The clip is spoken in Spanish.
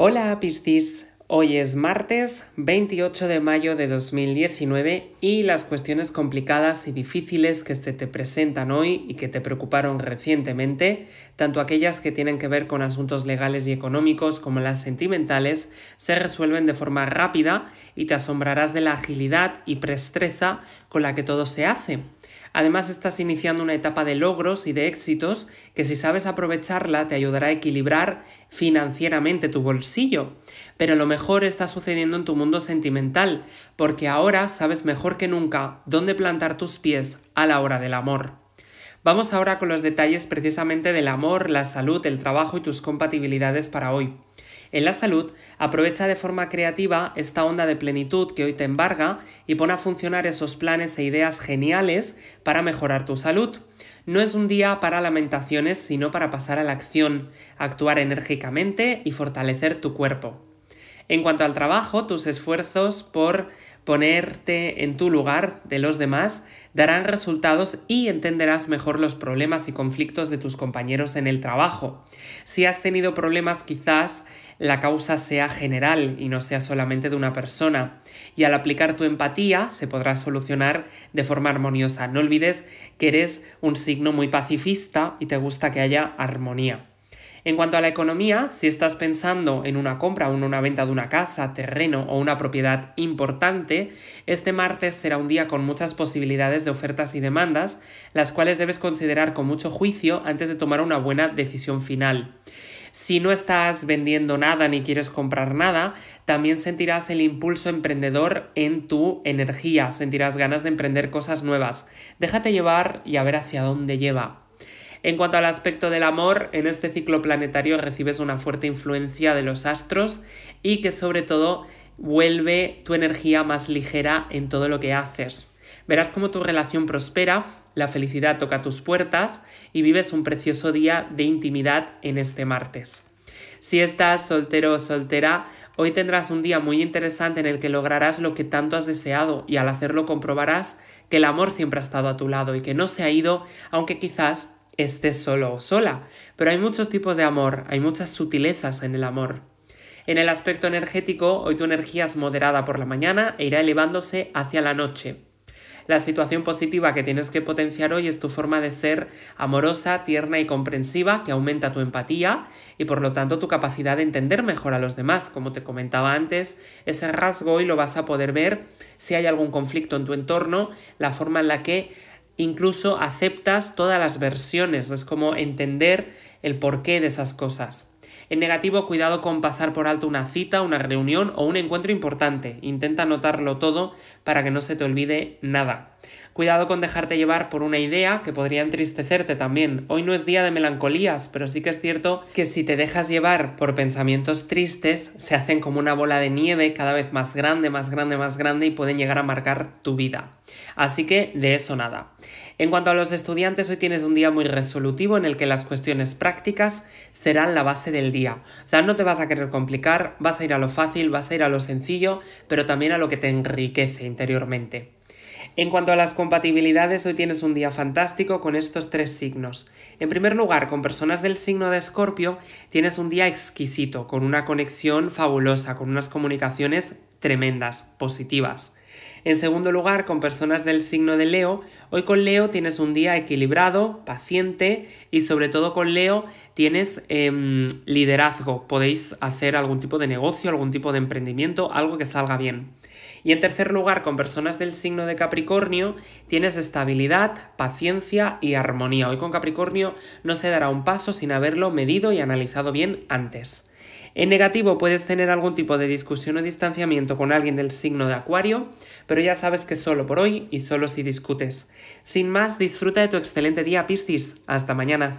Hola Piscis, hoy es martes 28 de mayo de 2019 y las cuestiones complicadas y difíciles que se te presentan hoy y que te preocuparon recientemente, tanto aquellas que tienen que ver con asuntos legales y económicos como las sentimentales, se resuelven de forma rápida y te asombrarás de la agilidad y prestreza con la que todo se hace. Además estás iniciando una etapa de logros y de éxitos que si sabes aprovecharla te ayudará a equilibrar financieramente tu bolsillo. Pero lo mejor está sucediendo en tu mundo sentimental, porque ahora sabes mejor que nunca dónde plantar tus pies a la hora del amor. Vamos ahora con los detalles precisamente del amor, la salud, el trabajo y tus compatibilidades para hoy. En la salud, aprovecha de forma creativa esta onda de plenitud que hoy te embarga y pon a funcionar esos planes e ideas geniales para mejorar tu salud. No es un día para lamentaciones, sino para pasar a la acción, actuar enérgicamente y fortalecer tu cuerpo. En cuanto al trabajo, tus esfuerzos por ponerte en tu lugar de los demás darán resultados y entenderás mejor los problemas y conflictos de tus compañeros en el trabajo. Si has tenido problemas quizás la causa sea general y no sea solamente de una persona. Y al aplicar tu empatía se podrá solucionar de forma armoniosa. No olvides que eres un signo muy pacifista y te gusta que haya armonía. En cuanto a la economía, si estás pensando en una compra o en una venta de una casa, terreno o una propiedad importante, este martes será un día con muchas posibilidades de ofertas y demandas, las cuales debes considerar con mucho juicio antes de tomar una buena decisión final. Si no estás vendiendo nada ni quieres comprar nada, también sentirás el impulso emprendedor en tu energía, sentirás ganas de emprender cosas nuevas. Déjate llevar y a ver hacia dónde lleva. En cuanto al aspecto del amor, en este ciclo planetario recibes una fuerte influencia de los astros y que sobre todo vuelve tu energía más ligera en todo lo que haces. Verás cómo tu relación prospera, la felicidad toca tus puertas y vives un precioso día de intimidad en este martes. Si estás soltero o soltera, hoy tendrás un día muy interesante en el que lograrás lo que tanto has deseado y al hacerlo comprobarás que el amor siempre ha estado a tu lado y que no se ha ido, aunque quizás estés solo o sola. Pero hay muchos tipos de amor, hay muchas sutilezas en el amor. En el aspecto energético, hoy tu energía es moderada por la mañana e irá elevándose hacia la noche. La situación positiva que tienes que potenciar hoy es tu forma de ser amorosa, tierna y comprensiva, que aumenta tu empatía y por lo tanto tu capacidad de entender mejor a los demás. Como te comentaba antes, ese rasgo hoy lo vas a poder ver si hay algún conflicto en tu entorno, la forma en la que incluso aceptas todas las versiones, es como entender el porqué de esas cosas. En negativo, cuidado con pasar por alto una cita, una reunión o un encuentro importante. Intenta anotarlo todo para que no se te olvide nada. Cuidado con dejarte llevar por una idea que podría entristecerte también. Hoy no es día de melancolías, pero sí que es cierto que si te dejas llevar por pensamientos tristes, se hacen como una bola de nieve cada vez más grande, más grande, más grande y pueden llegar a marcar tu vida. Así que de eso nada. En cuanto a los estudiantes, hoy tienes un día muy resolutivo en el que las cuestiones prácticas serán la base del día. O sea, no te vas a querer complicar, vas a ir a lo fácil, vas a ir a lo sencillo, pero también a lo que te enriquece interiormente. En cuanto a las compatibilidades, hoy tienes un día fantástico con estos tres signos. En primer lugar, con personas del signo de Escorpio, tienes un día exquisito, con una conexión fabulosa, con unas comunicaciones tremendas, positivas. En segundo lugar, con personas del signo de Leo, hoy con Leo tienes un día equilibrado, paciente y sobre todo con Leo tienes em, liderazgo. Podéis hacer algún tipo de negocio, algún tipo de emprendimiento, algo que salga bien. Y en tercer lugar, con personas del signo de Capricornio, tienes estabilidad, paciencia y armonía. Hoy con Capricornio no se dará un paso sin haberlo medido y analizado bien antes. En negativo puedes tener algún tipo de discusión o distanciamiento con alguien del signo de Acuario, pero ya sabes que solo por hoy y solo si discutes. Sin más, disfruta de tu excelente día, Piscis. Hasta mañana.